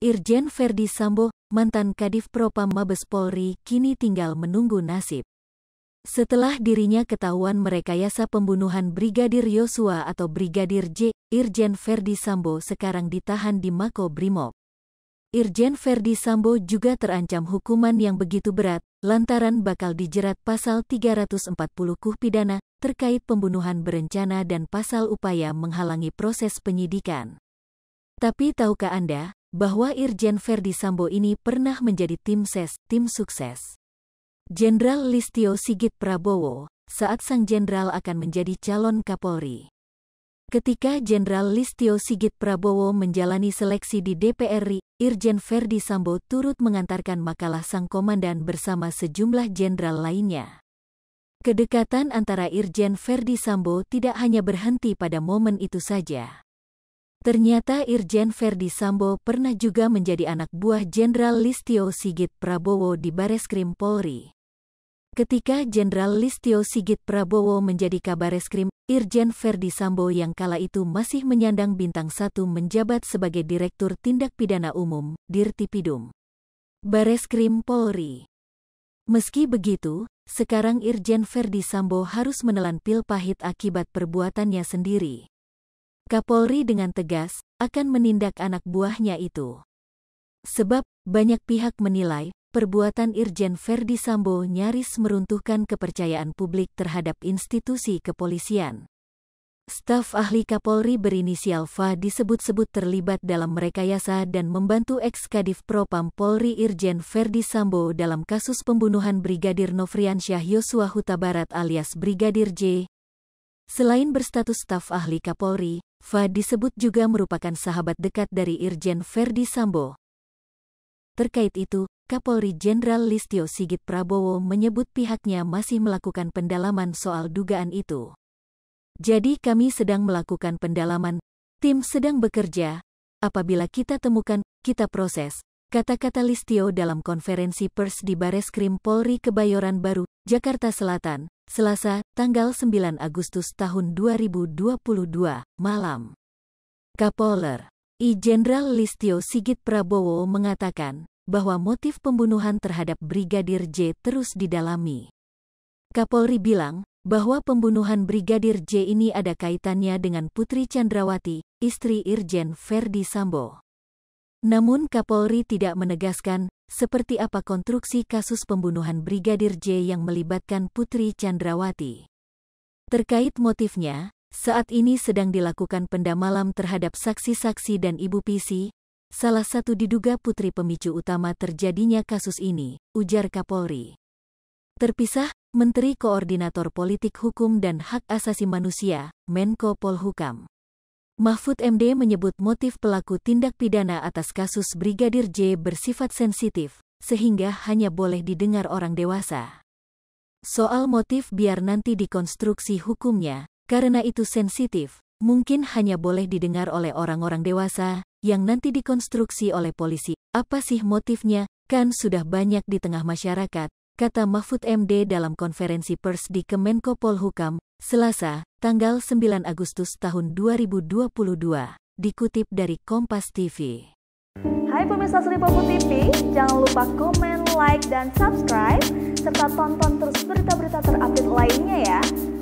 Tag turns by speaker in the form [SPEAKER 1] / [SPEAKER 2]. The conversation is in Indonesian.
[SPEAKER 1] Irjen Verdi Sambo, mantan Kadif Propam Mabes Polri, kini tinggal menunggu nasib. Setelah dirinya ketahuan merekayasa pembunuhan Brigadir Yosua atau Brigadir J, Irjen Verdi Sambo sekarang ditahan di Mako Brimob. Irjen Verdi Sambo juga terancam hukuman yang begitu berat, lantaran bakal dijerat pasal 340 kuh pidana terkait pembunuhan berencana dan pasal upaya menghalangi proses penyidikan. Tapi tahukah Anda, bahwa Irjen Verdi Sambo ini pernah menjadi tim ses, tim sukses. Jenderal Listio Sigit Prabowo saat sang jenderal akan menjadi calon Kapolri. Ketika Jenderal Listio Sigit Prabowo menjalani seleksi di DPR RI, Irjen Verdi Sambo turut mengantarkan makalah sang komandan bersama sejumlah jenderal lainnya. Kedekatan antara Irjen Verdi Sambo tidak hanya berhenti pada momen itu saja. Ternyata Irjen Ferdi Sambo pernah juga menjadi anak buah Jenderal Listio Sigit Prabowo di Bareskrim Polri. Ketika Jenderal Listio Sigit Prabowo menjadi Kabareskrim, Irjen Ferdi Sambo yang kala itu masih menyandang bintang satu menjabat sebagai Direktur Tindak Pidana Umum, Dirtipidum. Bareskrim Polri. Meski begitu, sekarang Irjen Ferdi Sambo harus menelan pil pahit akibat perbuatannya sendiri. Kapolri dengan tegas akan menindak anak buahnya itu. Sebab, banyak pihak menilai, perbuatan Irjen Verdi Sambo nyaris meruntuhkan kepercayaan publik terhadap institusi kepolisian. Staf ahli Kapolri berinisial FA disebut-sebut terlibat dalam merekayasa dan membantu ex-kadif propam Polri Irjen Verdi Sambo dalam kasus pembunuhan Brigadir Nofriansyah Yosua Huta Barat alias Brigadir J, Selain berstatus staf ahli Kapolri, Fa disebut juga merupakan sahabat dekat dari Irjen Ferdi Sambo. Terkait itu, Kapolri Jenderal Listio Sigit Prabowo menyebut pihaknya masih melakukan pendalaman soal dugaan itu. Jadi kami sedang melakukan pendalaman, tim sedang bekerja. Apabila kita temukan, kita proses, Kata-kata Listio dalam konferensi pers di Bareskrim Polri Kebayoran Baru, Jakarta Selatan, Selasa, tanggal 9 Agustus tahun 2022, malam. Kapoler, I. Jenderal Listio Sigit Prabowo mengatakan bahwa motif pembunuhan terhadap Brigadir J terus didalami. Kapolri bilang bahwa pembunuhan Brigadir J ini ada kaitannya dengan Putri Chandrawati, istri Irjen Ferdi Sambo. Namun Kapolri tidak menegaskan seperti apa konstruksi kasus pembunuhan Brigadir J yang melibatkan Putri Chandrawati. Terkait motifnya, saat ini sedang dilakukan pendamalam terhadap saksi-saksi dan ibu PC, salah satu diduga putri pemicu utama terjadinya kasus ini, ujar Kapolri. Terpisah, Menteri Koordinator Politik Hukum dan Hak Asasi Manusia, Menko Polhukam. Mahfud MD menyebut motif pelaku tindak pidana atas kasus Brigadir J bersifat sensitif, sehingga hanya boleh didengar orang dewasa. Soal motif biar nanti dikonstruksi hukumnya, karena itu sensitif, mungkin hanya boleh didengar oleh orang-orang dewasa, yang nanti dikonstruksi oleh polisi. Apa sih motifnya? Kan sudah banyak di tengah masyarakat, kata Mahfud MD dalam konferensi pers di Kemenko Polhukam, Selasa, tanggal 9 Agustus tahun 2022, dikutip dari Kompas TV. Hai pemirsa Seripopo TV, jangan lupa komen, like, dan subscribe, serta tonton terus berita-berita terupdate lainnya ya.